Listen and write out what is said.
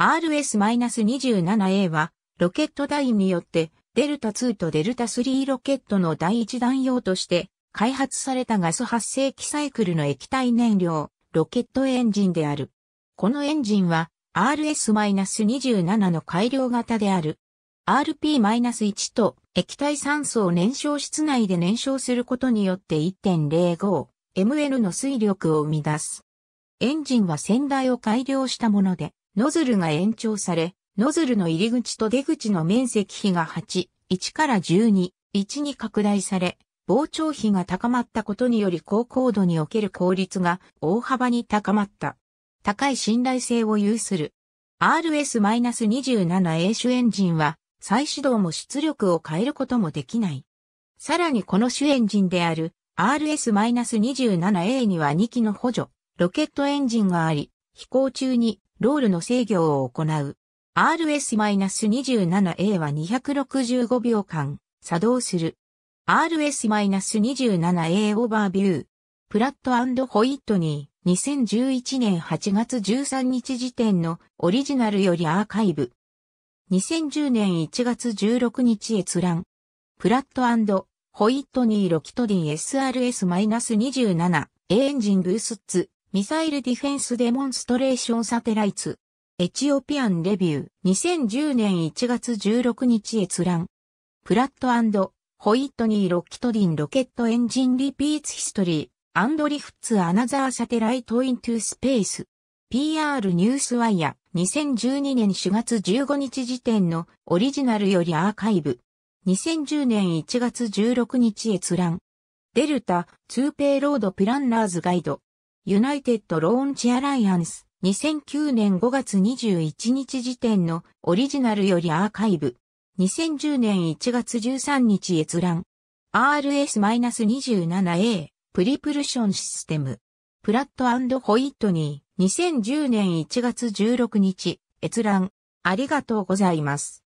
RS-27A は、ロケット台によって、デルタ2とデルタ3ロケットの第一弾用として、開発されたガス発生器サイクルの液体燃料、ロケットエンジンである。このエンジンは、RS-27 の改良型である。RP-1 と液体酸素を燃焼室内で燃焼することによって1 0 5 m l の水力を生み出す。エンジンは先代を改良したもので、ノズルが延長され、ノズルの入り口と出口の面積比が8、1から12、1に拡大され、膨張比が高まったことにより高高度における効率が大幅に高まった。高い信頼性を有する。RS-27A 主エンジンは再始動も出力を変えることもできない。さらにこの主エンジンである RS-27A には2機の補助、ロケットエンジンがあり、飛行中にロールの制御を行う。RS-27A は265秒間作動する。RS-27A オーバービュー。プラットホイットニー2011年8月13日時点のオリジナルよりアーカイブ。2010年1月16日閲覧。プラットホイットニーロキトディ SRS-27 エンジンブースツミサイルディフェンスデモンストレーションサテライツ。エチオピアンレビュー。2010年1月16日閲覧。プラットホイットニー・ロッキトディン・ロケット・エンジン・リピーツ・ヒストリー。アンドリフツ・アナザー・サテライト・イントゥ・スペース。PR ニュースワイヤ2012年4月15日時点のオリジナルよりアーカイブ。2010年1月16日閲覧。デルタツーペイロードプランナーズガイド。ユナイテッド・ローンチ・アライアンス、2009年5月21日時点のオリジナルよりアーカイブ。2010年1月13日閲覧。RS-27A、プリプルションシステム。プラットホイットニー、2010年1月16日、閲覧。ありがとうございます。